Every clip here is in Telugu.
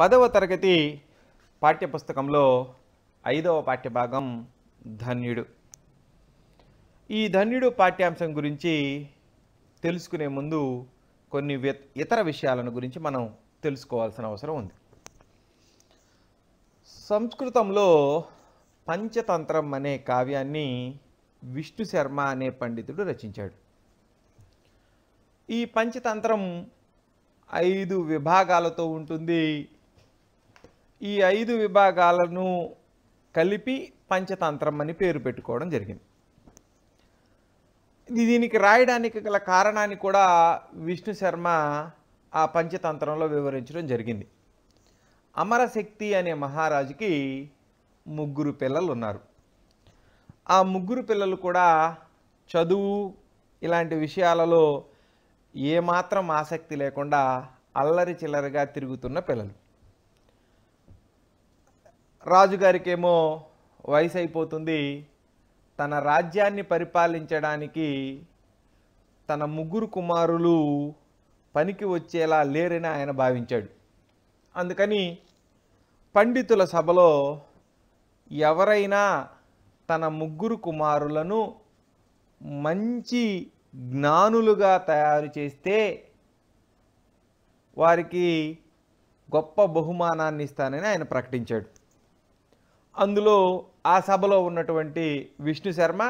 పదవ తరగతి పాఠ్యపుస్తకంలో ఐదవ పాఠ్యభాగం ధన్యుడు ఈ ధన్యుడు పాఠ్యాంశం గురించి తెలుసుకునే ముందు కొన్ని ఇతర విషయాలను గురించి మనం తెలుసుకోవాల్సిన అవసరం ఉంది సంస్కృతంలో పంచతంత్రం అనే కావ్యాన్ని విష్ణు శర్మ అనే పండితుడు రచించాడు ఈ పంచతంత్రం ఐదు విభాగాలతో ఉంటుంది ఈ ఐదు విభాగాలను కలిపి పంచతంత్రం అని పేరు పెట్టుకోవడం జరిగింది దీనికి రాయడానికి గల కారణాన్ని కూడా విష్ణు శర్మ ఆ పంచతంత్రంలో వివరించడం జరిగింది అమరశక్తి అనే మహారాజుకి ముగ్గురు పిల్లలు ఉన్నారు ఆ ముగ్గురు పిల్లలు కూడా చదువు ఇలాంటి విషయాలలో ఏమాత్రం ఆసక్తి లేకుండా అల్లరి చిల్లరిగా తిరుగుతున్న పిల్లలు రాజుగారికేమో వయసు అయిపోతుంది తన రాజ్యాన్ని పరిపాలించడానికి తన ముగ్గురు కుమారులు పనికి వచ్చేలా లేరని ఆయన భావించాడు అందుకని పండితుల సభలో ఎవరైనా తన ముగ్గురు కుమారులను మంచి జ్ఞానులుగా తయారు చేస్తే వారికి గొప్ప బహుమానాన్ని ఇస్తానని ఆయన ప్రకటించాడు అందులో ఆ సభలో ఉన్నటువంటి విష్ణు శర్మ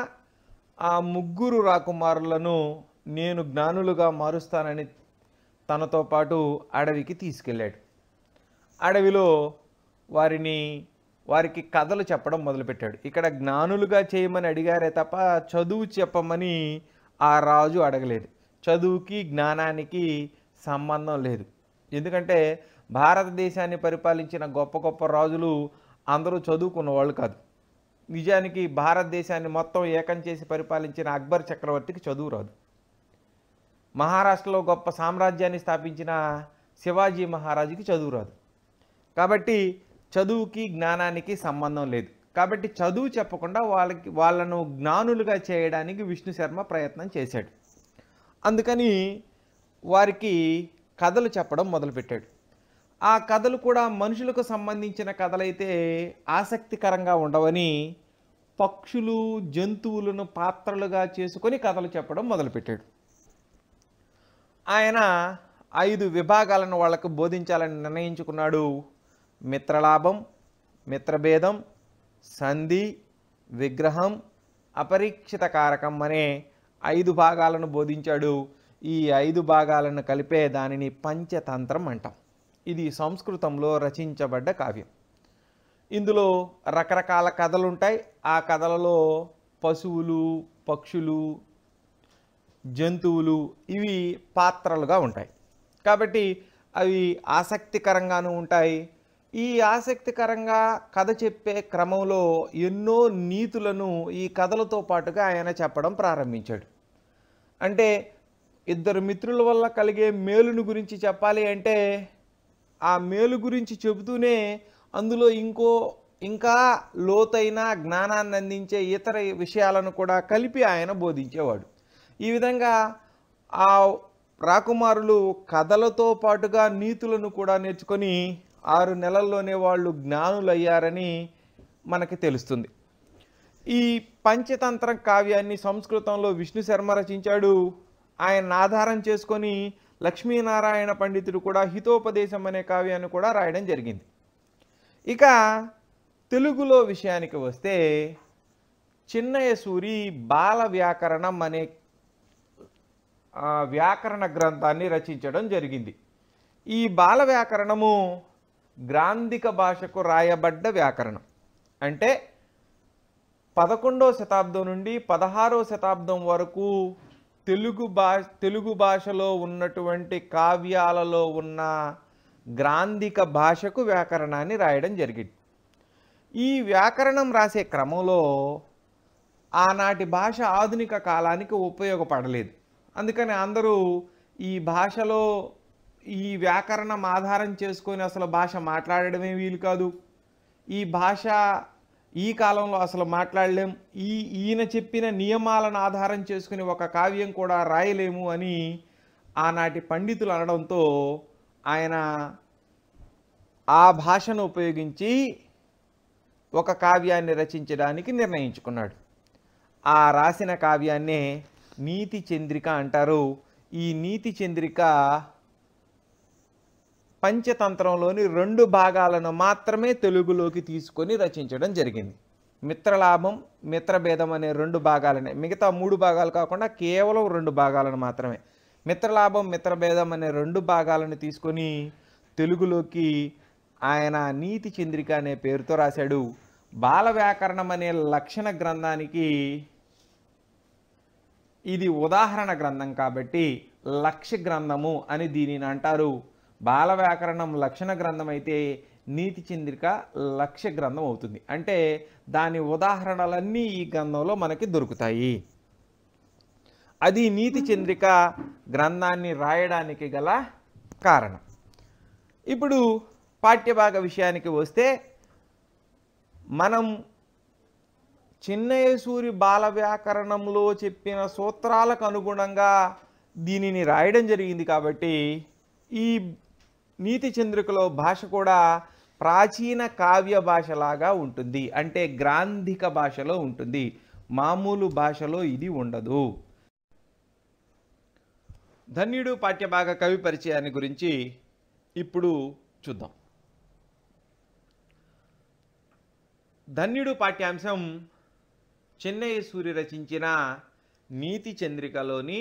ఆ ముగ్గురు రాకుమారులను నేను జ్ఞానులుగా మారుస్తానని తనతో పాటు అడవికి తీసుకెళ్ళాడు అడవిలో వారిని వారికి కథలు చెప్పడం మొదలుపెట్టాడు ఇక్కడ జ్ఞానులుగా చేయమని అడిగారే తప్ప చదువు చెప్పమని ఆ రాజు అడగలేదు చదువుకి జ్ఞానానికి సంబంధం లేదు ఎందుకంటే భారతదేశాన్ని పరిపాలించిన గొప్ప గొప్ప రాజులు అందరూ చదువుకున్న వాళ్ళు కాదు నిజానికి భారతదేశాన్ని మొత్తం ఏకం చేసి పరిపాలించిన అక్బర్ చక్రవర్తికి చదువు రాదు మహారాష్ట్రలో గొప్ప సామ్రాజ్యాన్ని స్థాపించిన శివాజీ మహారాజుకి చదువు రాదు కాబట్టి చదువుకి జ్ఞానానికి సంబంధం లేదు కాబట్టి చదువు చెప్పకుండా వాళ్ళకి వాళ్ళను జ్ఞానులుగా చేయడానికి విష్ణు శర్మ ప్రయత్నం చేశాడు అందుకని వారికి కథలు చెప్పడం మొదలుపెట్టాడు ఆ కథలు కూడా మనుషులకు సంబంధించిన కథలైతే ఆసక్తికరంగా ఉండవని పక్షులు జంతువులను పాత్రలుగా చేసుకొని కథలు చెప్పడం మొదలుపెట్టాడు ఆయన ఐదు విభాగాలను వాళ్ళకు బోధించాలని నిర్ణయించుకున్నాడు మిత్రలాభం మిత్రభేదం సంధి విగ్రహం అపరీక్షిత కారకం అనే ఐదు భాగాలను బోధించాడు ఈ ఐదు భాగాలను కలిపే దానిని పంచతంత్రం అంటాం ఇది సంస్కృతంలో రచించబడ్డ కావ్యం ఇందులో రకరకాల కథలుంటాయి ఆ కథలలో పశువులు పక్షులు జంతువులు ఇవి పాత్రలుగా ఉంటాయి కాబట్టి అవి ఆసక్తికరంగాను ఉంటాయి ఈ ఆసక్తికరంగా కథ చెప్పే క్రమంలో ఎన్నో నీతులను ఈ కథలతో పాటుగా ఆయన చెప్పడం ప్రారంభించాడు అంటే ఇద్దరు మిత్రుల వల్ల కలిగే మేలును గురించి చెప్పాలి అంటే ఆ మేలు గురించి చెబుతూనే అందులో ఇంకో ఇంకా లోతైన జ్ఞానాన్ని అందించే ఇతర విషయాలను కూడా కలిపి ఆయన బోధించేవాడు ఈ విధంగా ఆ రాకుమారులు కథలతో పాటుగా నీతులను కూడా నేర్చుకొని ఆరు నెలల్లోనే వాళ్ళు జ్ఞానులయ్యారని మనకి తెలుస్తుంది ఈ పంచతంత్ర కావ్యాన్ని సంస్కృతంలో విష్ణు శర్మ రచించాడు ఆయన ఆధారం చేసుకొని లక్ష్మీనారాయణ పండితుడు కూడా హితోపదేశం అనే కావ్యాన్ని కూడా రాయడం జరిగింది ఇక తెలుగులో విషయానికి వస్తే చిన్నయసూరి బాల వ్యాకరణం అనే వ్యాకరణ గ్రంథాన్ని రచించడం జరిగింది ఈ బాల వ్యాకరణము గ్రాంధిక భాషకు రాయబడ్డ వ్యాకరణం అంటే పదకొండో శతాబ్దం నుండి పదహారో శతాబ్దం వరకు తెలుగు భాష తెలుగు భాషలో ఉన్నటువంటి కావ్యాలలో ఉన్న గ్రాంధిక భాషకు వ్యాకరణాన్ని రాయడం జరిగింది ఈ వ్యాకరణం రాసే క్రమంలో ఆనాటి భాష ఆధునిక కాలానికి ఉపయోగపడలేదు అందుకని అందరూ ఈ భాషలో ఈ వ్యాకరణం ఆధారం చేసుకొని అసలు భాష మాట్లాడడమే వీలు కాదు ఈ భాష ఈ కాలంలో అసలు మాట్లాడలేం ఈ ఈయన చెప్పిన నియమాలను ఆధారం చేసుకుని ఒక కావ్యం కూడా రాయలేము అని ఆనాటి పండితులు అనడంతో ఆయన ఆ భాషను ఉపయోగించి ఒక కావ్యాన్ని రచించడానికి నిర్ణయించుకున్నాడు ఆ రాసిన కావ్యాన్నే నీతి చంద్రిక అంటారు ఈ నీతి చంద్రిక పంచతంత్రంలోని రెండు భాగాలను మాత్రమే తెలుగులోకి తీసుకొని రచించడం జరిగింది మిత్రలాభం మిత్రభేదం అనే రెండు భాగాలనే మిగతా మూడు భాగాలు కాకుండా కేవలం రెండు భాగాలను మాత్రమే మిత్రలాభం మిత్రభేదం అనే రెండు భాగాలను తీసుకొని తెలుగులోకి ఆయన నీతి చంద్రిక అనే పేరుతో రాశాడు బాల వ్యాకరణం అనే లక్షణ గ్రంథానికి ఇది ఉదాహరణ గ్రంథం కాబట్టి లక్ష్య గ్రంథము అని దీనిని అంటారు బాల వ్యాకరణం లక్షణ గ్రంథం అయితే నీతి చంద్రిక లక్ష్య గ్రంథం అవుతుంది అంటే దాని ఉదాహరణలన్నీ ఈ గ్రంథంలో మనకి దొరుకుతాయి అది నీతి చంద్రిక గ్రంథాన్ని రాయడానికి గల కారణం ఇప్పుడు పాఠ్యభాగ విషయానికి వస్తే మనం చిన్నయసూరి బాల వ్యాకరణంలో చెప్పిన సూత్రాలకు అనుగుణంగా దీనిని రాయడం జరిగింది కాబట్టి ఈ నీతి చంద్రికలో భాష కూడా ప్రాచీన కావ్య భాషలాగా ఉంటుంది అంటే గ్రాంధిక భాషలో ఉంటుంది మామూలు భాషలో ఇది ఉండదు ధన్యుడు పాఠ్యభాగ కవి పరిచయాన్ని గురించి ఇప్పుడు చూద్దాం ధన్యుడు పాఠ్యాంశం చెన్నై సూర్య రచించిన నీతి చంద్రికలోని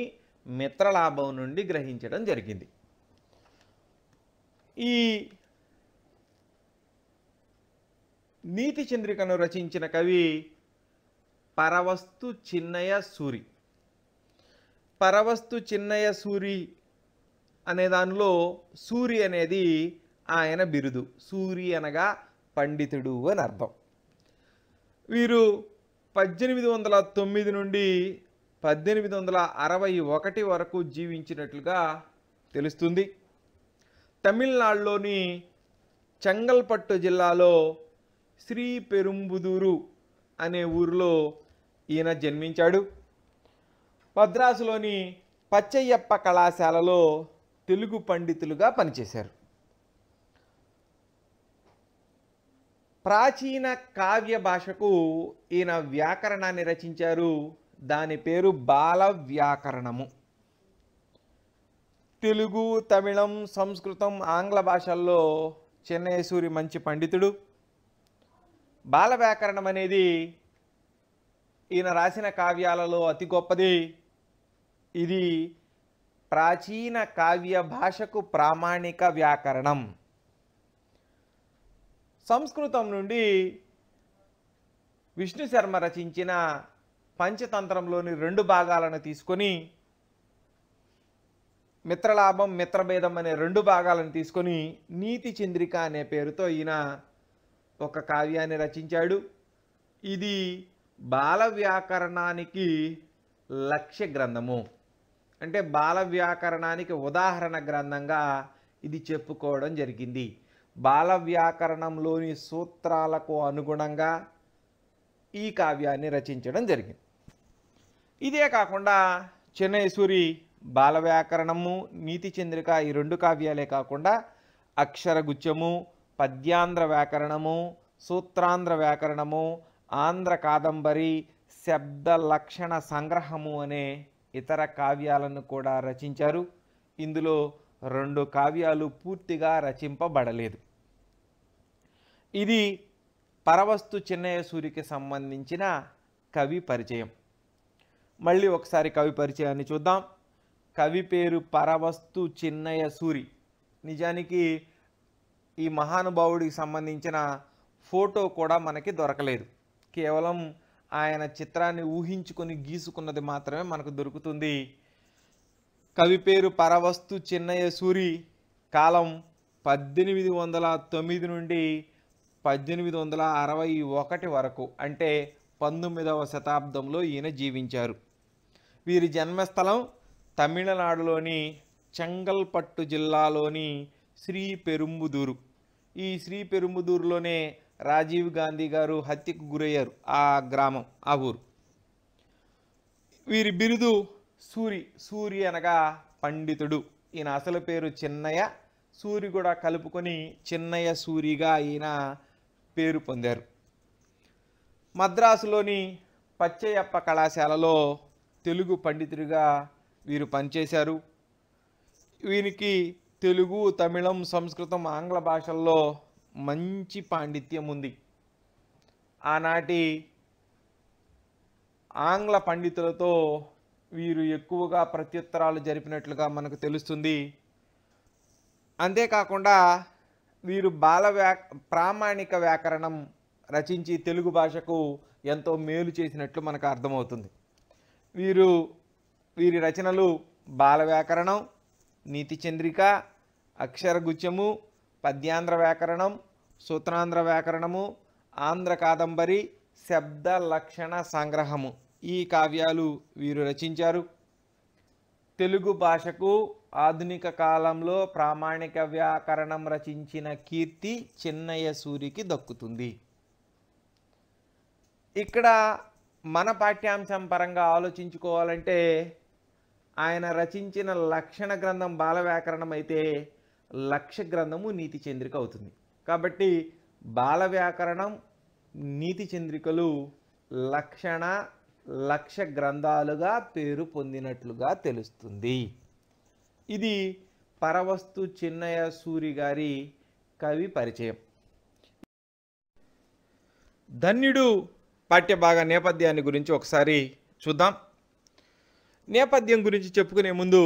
మిత్రలాభం నుండి గ్రహించడం జరిగింది ఈ నీతి చంద్రికను రచించిన కవి పరవస్తు చిన్నయ సూరి పరవస్తు చిన్నయ సూరి అనే దానిలో సూరి అనేది ఆయన బిరుదు సూరి అనగా పండితుడు అని అర్థం వీరు పద్దెనిమిది వందల తొమ్మిది నుండి పద్దెనిమిది వందల అరవై ఒకటి వరకు జీవించినట్లుగా తెలుస్తుంది తమిళనాడులోని చెంగల్పట్టు జిల్లాలో శ్రీ పెరుంబుదూరు అనే ఊరిలో ఈయన జన్మించాడు మద్రాసులోని పచ్చయ్యప్ప కళాశాలలో తెలుగు పండితులుగా పనిచేశారు ప్రాచీన కావ్య భాషకు ఈయన వ్యాకరణాన్ని రచించారు దాని పేరు బాల వ్యాకరణము తెలుగు తమిళం సంస్కృతం ఆంగ్ల భాషల్లో చెన్నయసూరి మంచి పండితుడు బాల వ్యాకరణం అనేది ఈయన రాసిన కావ్యాలలో అతి గొప్పది ఇది ప్రాచీన కావ్య భాషకు ప్రామాణిక వ్యాకరణం సంస్కృతం నుండి విష్ణు శర్మ రచించిన పంచతంత్రంలోని రెండు భాగాలను తీసుకొని మిత్రలాభం మిత్రభేదం అనే రెండు భాగాలను తీసుకొని నీతి చంద్రిక అనే పేరుతో ఈయన ఒక కావ్యాన్ని రచించాడు ఇది బాల వ్యాకరణానికి లక్ష్య గ్రంథము అంటే బాల వ్యాకరణానికి ఉదాహరణ గ్రంథంగా ఇది చెప్పుకోవడం జరిగింది బాల వ్యాకరణంలోని సూత్రాలకు అనుగుణంగా ఈ కావ్యాన్ని రచించడం జరిగింది ఇదే కాకుండా చెన్నైసూరి బాలవ్యాకరణము నీతి చంద్రిక ఈ రెండు కావ్యాలే కాకుండా అక్షరగుచ్చము పద్యాంధ్ర వ్యాకరణము సూత్రాంధ్ర వ్యాకరణము ఆంధ్ర కాదంబరి శబ్ద లక్షణ సంగ్రహము అనే ఇతర కావ్యాలను కూడా రచించారు ఇందులో రెండు కావ్యాలు పూర్తిగా రచింపబడలేదు ఇది పరవస్తు చిన్నయ్య సూరికి సంబంధించిన కవి పరిచయం మళ్ళీ ఒకసారి కవి పరిచయాన్ని చూద్దాం కవి పేరు పరవస్తు చిన్నయ్య సూరి నిజానికి ఈ మహానుభావుడికి సంబంధించిన ఫోటో కూడా మనకి దొరకలేదు కేవలం ఆయన చిత్రాన్ని ఊహించుకొని గీసుకున్నది మాత్రమే మనకు దొరుకుతుంది కవి పేరు పరవస్తు చిన్నయ్య సూరి కాలం పద్దెనిమిది వందల తొమ్మిది నుండి పద్దెనిమిది వందల అరవై ఒకటి వరకు అంటే పంతొమ్మిదవ శతాబ్దంలో ఈయన జీవించారు వీరి జన్మస్థలం తమిళనాడులోని చెంగల్పట్టు జిల్లాలోని శ్రీ పెరుంబుదూరు ఈ శ్రీ పెరుంబుదూరులోనే రాజీవ్ గాంధీ గారు హత్యకు గురయ్యారు ఆ గ్రామం ఆ ఊరు వీరి బిరుదు సూరి సూరి అనగా పండితుడు ఈయన అసలు పేరు చిన్నయ్య సూరి కూడా కలుపుకొని చిన్నయ్య సూరిగా ఈయన పేరు పొందారు మద్రాసులోని పచ్చయ్యప్ప కళాశాలలో తెలుగు పండితుడిగా వీరు పనిచేశారు వీరికి తెలుగు తమిళం సంస్కృతం ఆంగ్ల భాషల్లో మంచి పాండిత్యం ఉంది ఆనాటి ఆంగ్ల పండితులతో వీరు ఎక్కువగా ప్రత్యుత్తరాలు జరిపినట్లుగా మనకు తెలుస్తుంది అంతేకాకుండా వీరు బాల వ్యా ప్రామాణిక వ్యాకరణం రచించి తెలుగు భాషకు ఎంతో మేలు చేసినట్లు మనకు అర్థమవుతుంది వీరు వీరి రచనలు బాల వ్యాకరణం నీతి చంద్రిక అక్షరగుచ్చము పద్యాంధ్ర వ్యాకరణం సూత్రాంధ్ర వ్యాకరణము ఆంధ్ర కాదంబరి శబ్ద లక్షణ సంగ్రహము ఈ కావ్యాలు వీరు రచించారు తెలుగు భాషకు ఆధునిక కాలంలో ప్రామాణిక వ్యాకరణం రచించిన కీర్తి చిన్నయ్య సూరికి దక్కుతుంది ఇక్కడ మన పాఠ్యాంశం పరంగా ఆలోచించుకోవాలంటే ఆయన రచించిన లక్షణ గ్రంథం బాలవ్యాకరణం అయితే లక్ష గ్రంథము నీతి చంద్రిక అవుతుంది కాబట్టి బాలవ్యాకరణం నీతి చంద్రికలు లక్షణ లక్ష గ్రంథాలుగా పేరు పొందినట్లుగా తెలుస్తుంది ఇది పరవస్తు చిన్నయ సూరి గారి కవి పరిచయం ధన్యుడు పాఠ్యభాగ నేపథ్యాన్ని గురించి ఒకసారి చూద్దాం నేపథ్యం గురించి చెప్పుకునే ముందు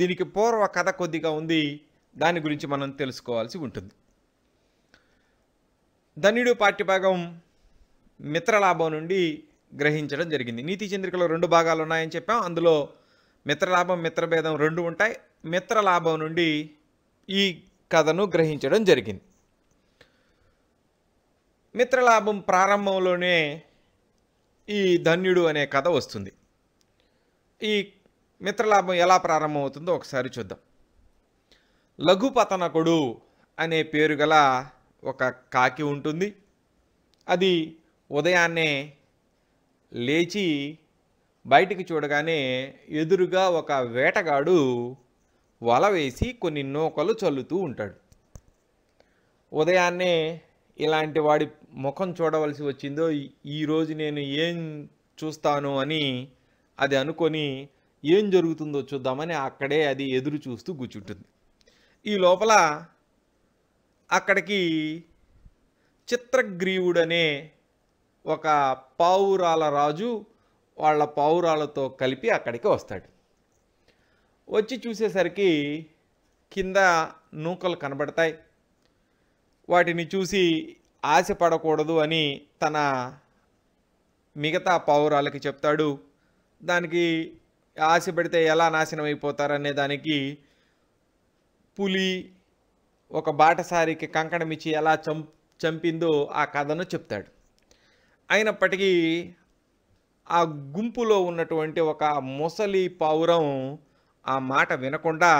దీనికి పూర్వ కథ కొద్దిగా ఉంది దాని గురించి మనం తెలుసుకోవాల్సి ఉంటుంది ధన్యుడు పాఠ్యభాగం మిత్రలాభం నుండి గ్రహించడం జరిగింది నీతి చంద్రికలో రెండు భాగాలు ఉన్నాయని చెప్పాం అందులో మిత్రలాభం మిత్రభేదం రెండు ఉంటాయి మిత్రలాభం నుండి ఈ కథను గ్రహించడం జరిగింది మిత్రలాభం ప్రారంభంలోనే ఈ ధన్యుడు అనే కథ వస్తుంది ఈ మిత్రలాభం ఎలా ప్రారంభమవుతుందో ఒకసారి చూద్దాం లఘుపతనకుడు అనే పేరు గల ఒక కాకి ఉంటుంది అది ఉదయాన్నే లేచి బయటికి చూడగానే ఎదురుగా ఒక వేటగాడు వల వేసి కొన్ని నూకలు చల్లుతూ ఉంటాడు ఉదయాన్నే ఇలాంటి వాడి ముఖం చూడవలసి వచ్చిందో ఈరోజు నేను ఏం చూస్తాను అని అది అనుకొని ఏం జరుగుతుందో చూద్దామని అక్కడే అది ఎదురు చూస్తూ కూర్చుంటుంది ఈ లోపల అక్కడికి చిత్రగ్రీవుడనే ఒక పావురాల రాజు వాళ్ళ పావురాలతో కలిపి అక్కడికి వస్తాడు వచ్చి చూసేసరికి కింద నూకలు కనబడతాయి వాటిని చూసి ఆశపడకూడదు అని తన మిగతా పావురాలకి చెప్తాడు దానికి ఆశ పెడితే ఎలా నాశనం అయిపోతారనే దానికి పులి ఒక బాటసారికి కంకణమిచ్చి ఎలా చం చంపిందో ఆ కథను చెప్తాడు అయినప్పటికీ ఆ గుంపులో ఉన్నటువంటి ఒక ముసలి పావురం ఆ మాట వినకుండా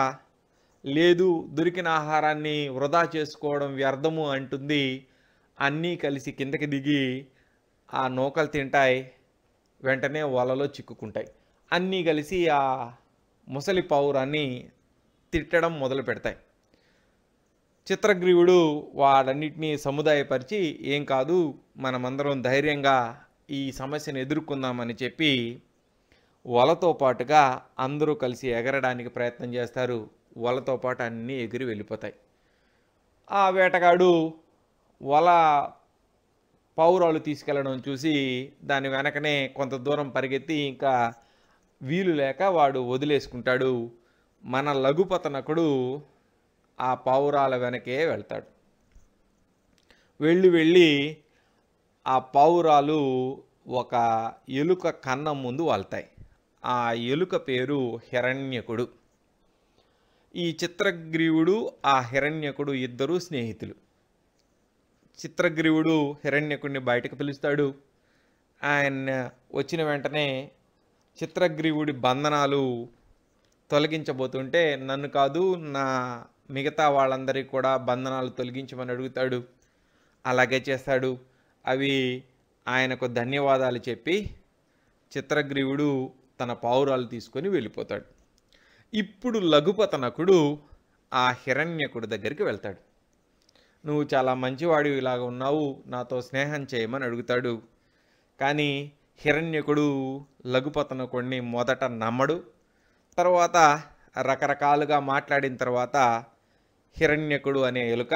లేదు దొరికిన ఆహారాన్ని వృధా చేసుకోవడం వ్యర్థము అంటుంది అన్నీ కలిసి కిందకి దిగి ఆ నూకలు తింటాయి వెంటనే వలలో చిక్కుకుంటాయి అన్నీ కలిసి ఆ ముసలి పావురాన్ని తిట్టడం మొదలు పెడతాయి చిత్రగ్రీవుడు వాడన్నిటినీ సముదాయపరిచి ఏం కాదు మనమందరం ధైర్యంగా ఈ సమస్యను ఎదుర్కొందామని చెప్పి వలతో పాటుగా అందరూ కలిసి ఎగరడానికి ప్రయత్నం చేస్తారు వలతో పాటు అన్నీ ఎగిరి వెళ్ళిపోతాయి ఆ వేటగాడు వల పావురాలు తీసుకెళ్లడం చూసి దాని వెనకనే కొంత దూరం పరిగెత్తి ఇంకా వీలు లేక వాడు వదిలేసుకుంటాడు మన లఘుపతనకుడు ఆ పావురాల వెనకే వెళ్తాడు వెళ్ళి వెళ్ళి ఆ పావురాలు ఒక ఎలుక కన్నం ముందు వాళ్తాయి ఆ ఎలుక పేరు హిరణ్యకుడు ఈ చిత్రగ్రీవుడు ఆ హిరణ్యకుడు ఇద్దరు స్నేహితులు చిత్రగ్రీవుడు హిరణ్యకుడిని బయటకు పిలుస్తాడు ఆయన వచ్చిన వెంటనే చిత్రగ్రీవుడి బంధనాలు తొలగించబోతుంటే నన్ను కాదు నా మిగతా వాళ్ళందరికీ కూడా బంధనాలు తొలగించమని అడుగుతాడు అలాగే చేస్తాడు అవి ఆయనకు ధన్యవాదాలు చెప్పి చిత్రగ్రీవుడు తన పావురాలు తీసుకొని వెళ్ళిపోతాడు ఇప్పుడు లఘుపతనకుడు ఆ హిరణ్యకుడి దగ్గరికి వెళ్తాడు నువ్వు చాలా మంచివాడు ఇలాగ ఉన్నావు నాతో స్నేహం చేయమని అడుగుతాడు కానీ హిరణ్యకుడు కొన్ని మొదట నమ్మడు తర్వాత రకరకాలుగా మాట్లాడిన తర్వాత హిరణ్యకుడు అనే ఎలుక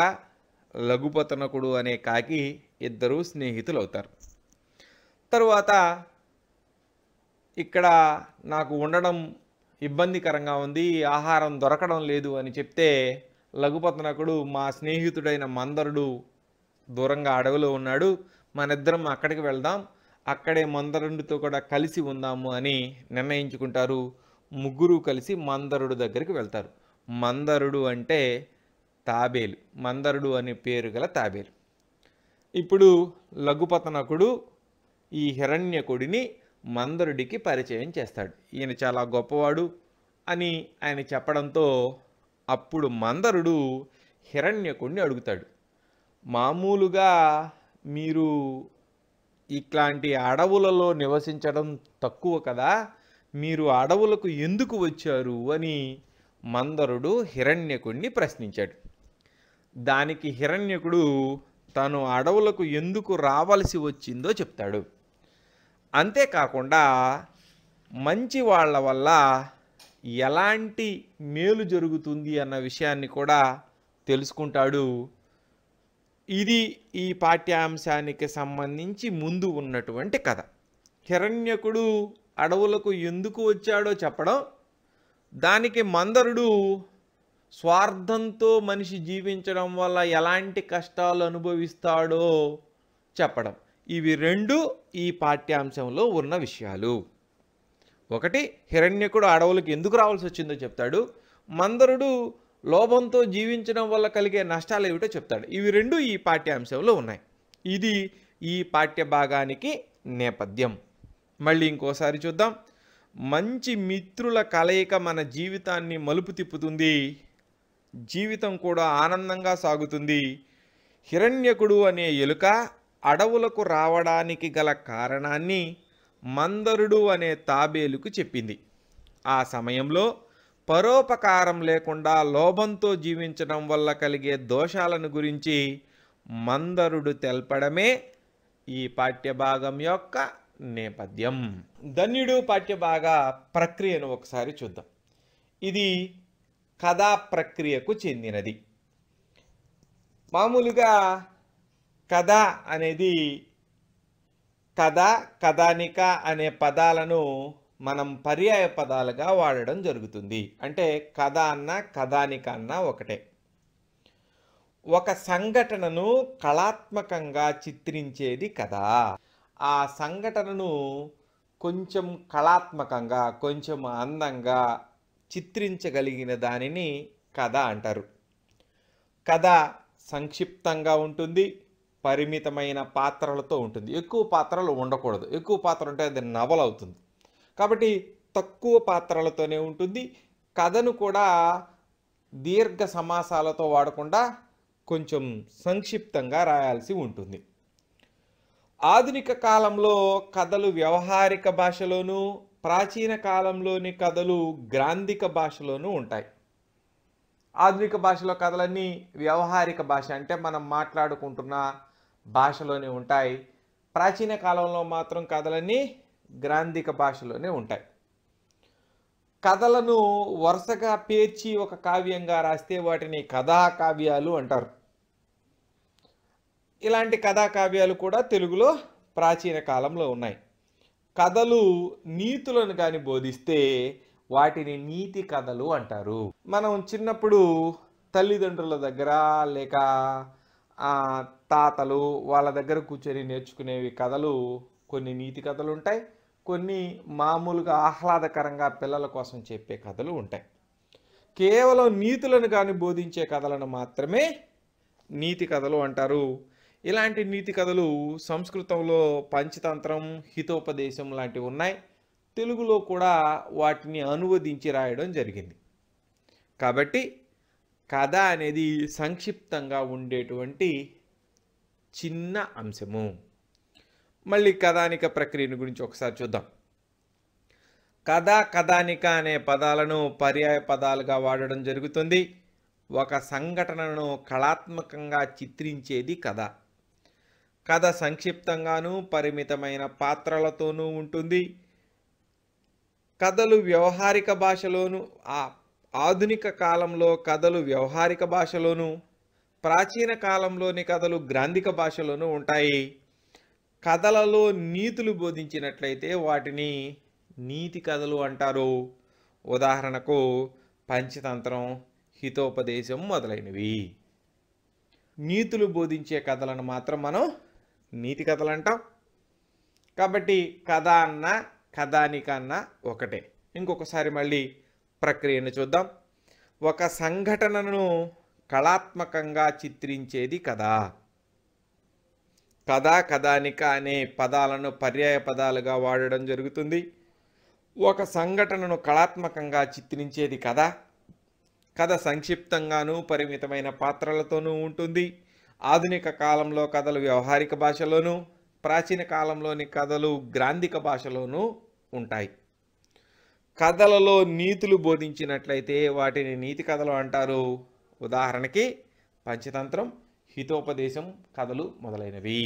లఘుపతనకుడు అనే కాకి ఇద్దరూ స్నేహితులు అవుతారు తరువాత ఇక్కడ నాకు ఉండడం ఇబ్బందికరంగా ఉంది ఆహారం దొరకడం లేదు అని చెప్తే లఘుపతనకుడు మా స్నేహితుడైన మందరుడు దూరంగా అడవిలో ఉన్నాడు మనిద్దరం అక్కడికి వెళ్దాం అక్కడే మందరుడితో కూడా కలిసి ఉందాము అని నిర్ణయించుకుంటారు ముగ్గురు కలిసి మందరుడు దగ్గరికి వెళ్తారు మందరుడు అంటే తాబేలు మందరుడు అనే పేరు గల తాబేలు ఇప్పుడు లఘుపతనకుడు ఈ హిరణ్యకుడిని మందరుడికి పరిచయం చేస్తాడు ఈయన చాలా గొప్పవాడు అని ఆయన చెప్పడంతో అప్పుడు మందరుడు హిరణ్యకుణ్ణి అడుగుతాడు మామూలుగా మీరు ఇట్లాంటి అడవులలో నివసించడం తక్కువ కదా మీరు అడవులకు ఎందుకు వచ్చారు అని మందరుడు హిరణ్యకుణ్ణి ప్రశ్నించాడు దానికి హిరణ్యకుడు తను అడవులకు ఎందుకు రావలసి వచ్చిందో చెప్తాడు అంతేకాకుండా మంచి వాళ్ళ వల్ల ఎలాంటి మేలు జరుగుతుంది అన్న విషయాన్ని కూడా తెలుసుకుంటాడు ఇది ఈ పాఠ్యాంశానికి సంబంధించి ముందు ఉన్నటువంటి కథ హిరణ్యకుడు అడవులకు ఎందుకు వచ్చాడో చెప్పడం దానికి మందరుడు స్వార్థంతో మనిషి జీవించడం వల్ల ఎలాంటి కష్టాలు అనుభవిస్తాడో చెప్పడం ఇవి రెండు ఈ పాఠ్యాంశంలో ఉన్న విషయాలు ఒకటి హిరణ్యకుడు అడవులకు ఎందుకు రావాల్సి వచ్చిందో చెప్తాడు మందరుడు లోభంతో జీవించడం వల్ల కలిగే నష్టాలు ఏమిటో చెప్తాడు ఇవి రెండు ఈ పాఠ్యాంశంలో ఉన్నాయి ఇది ఈ పాఠ్య భాగానికి నేపథ్యం మళ్ళీ ఇంకోసారి చూద్దాం మంచి మిత్రుల కలయిక మన జీవితాన్ని మలుపు తిప్పుతుంది జీవితం కూడా ఆనందంగా సాగుతుంది హిరణ్యకుడు అనే ఎలుక అడవులకు రావడానికి గల కారణాన్ని మందరుడు అనే తాబేలుకు చెప్పింది ఆ సమయంలో పరోపకారం లేకుండా లోభంతో జీవించడం వల్ల కలిగే దోషాలను గురించి మందరుడు తెల్పడమే ఈ పాఠ్యభాగం యొక్క నేపథ్యం ధన్యుడు పాఠ్యభాగ ప్రక్రియను ఒకసారి చూద్దాం ఇది కథా ప్రక్రియకు చెందినది మామూలుగా కథ అనేది కథ కథానిక అనే పదాలను మనం పర్యాయ పదాలుగా వాడడం జరుగుతుంది అంటే కథ అన్న కథానిక అన్న ఒకటే ఒక సంఘటనను కళాత్మకంగా చిత్రించేది కథ ఆ సంఘటనను కొంచెం కళాత్మకంగా కొంచెం అందంగా చిత్రించగలిగిన దానిని కథ అంటారు కథ సంక్షిప్తంగా ఉంటుంది పరిమితమైన పాత్రలతో ఉంటుంది ఎక్కువ పాత్రలు ఉండకూడదు ఎక్కువ పాత్ర ఉంటే అది నవల అవుతుంది కాబట్టి తక్కువ పాత్రలతోనే ఉంటుంది కథను కూడా దీర్ఘ సమాసాలతో వాడకుండా కొంచెం సంక్షిప్తంగా రాయాల్సి ఉంటుంది ఆధునిక కాలంలో కథలు వ్యవహారిక భాషలోనూ ప్రాచీన కాలంలోని కథలు గ్రాంధిక భాషలోనూ ఉంటాయి ఆధునిక భాషలో కథలన్నీ వ్యవహారిక భాష అంటే మనం మాట్లాడుకుంటున్న భాషలోనే ఉంటాయి ప్రాచీన కాలంలో మాత్రం కథలన్నీ గ్రాంధిక భాషలోనే ఉంటాయి కథలను వరుసగా పేర్చి ఒక కావ్యంగా రాస్తే వాటిని కథా కావ్యాలు అంటారు ఇలాంటి కథా కావ్యాలు కూడా తెలుగులో ప్రాచీన కాలంలో ఉన్నాయి కథలు నీతులను కానీ బోధిస్తే వాటిని నీతి కథలు అంటారు మనం చిన్నప్పుడు తల్లిదండ్రుల దగ్గర లేక తాతలు వాళ్ళ దగ్గర కూర్చొని నేర్చుకునేవి కథలు కొన్ని నీతి కథలు ఉంటాయి కొన్ని మామూలుగా ఆహ్లాదకరంగా పిల్లల కోసం చెప్పే కథలు ఉంటాయి కేవలం నీతులను కానీ బోధించే కథలను మాత్రమే నీతి కథలు అంటారు ఇలాంటి నీతి కథలు సంస్కృతంలో పంచతంత్రం హితోపదేశం లాంటివి ఉన్నాయి తెలుగులో కూడా వాటిని అనువదించి రాయడం జరిగింది కాబట్టి కథ అనేది సంక్షిప్తంగా ఉండేటువంటి చిన్న అంశము మళ్ళీ కథానిక ప్రక్రియను గురించి ఒకసారి చూద్దాం కథ కథానిక అనే పదాలను పర్యాయ పదాలుగా వాడడం జరుగుతుంది ఒక సంఘటనను కళాత్మకంగా చిత్రించేది కథ కథ సంక్షిప్తంగానూ పరిమితమైన పాత్రలతోనూ ఉంటుంది కథలు వ్యవహారిక భాషలోను ఆధునిక కాలంలో కథలు వ్యవహారిక భాషలోనూ ప్రాచీన కాలంలోని కథలు గ్రాంధిక భాషలోనూ ఉంటాయి కథలలో నీతులు బోధించినట్లయితే వాటిని నీతి కథలు అంటారు ఉదాహరణకు పంచతంత్రం హితోపదేశం మొదలైనవి నీతులు బోధించే కథలను మాత్రం మనం నీతి కథలు అంటాం కాబట్టి కథ అన్న కథానికన్నా ఒకటే ఇంకొకసారి మళ్ళీ ప్రక్రియను చూద్దాం ఒక సంఘటనను కళాత్మకంగా చిత్రించేది కథ కథ కథానిక అనే పదాలను పర్యాయ పదాలుగా వాడడం జరుగుతుంది ఒక సంఘటనను కళాత్మకంగా చిత్రించేది కథ కథ సంక్షిప్తంగానూ పరిమితమైన పాత్రలతోనూ ఉంటుంది ఆధునిక కాలంలో కథలు వ్యవహారిక భాషలోనూ ప్రాచీన కాలంలోని కథలు గ్రాంధిక భాషలోనూ ఉంటాయి కథలలో నీతులు బోధించినట్లయితే వాటిని నీతి కథలు అంటారు ఉదాహరణకి పంచతంత్రం హితోపదేశం కథలు మొదలైనవి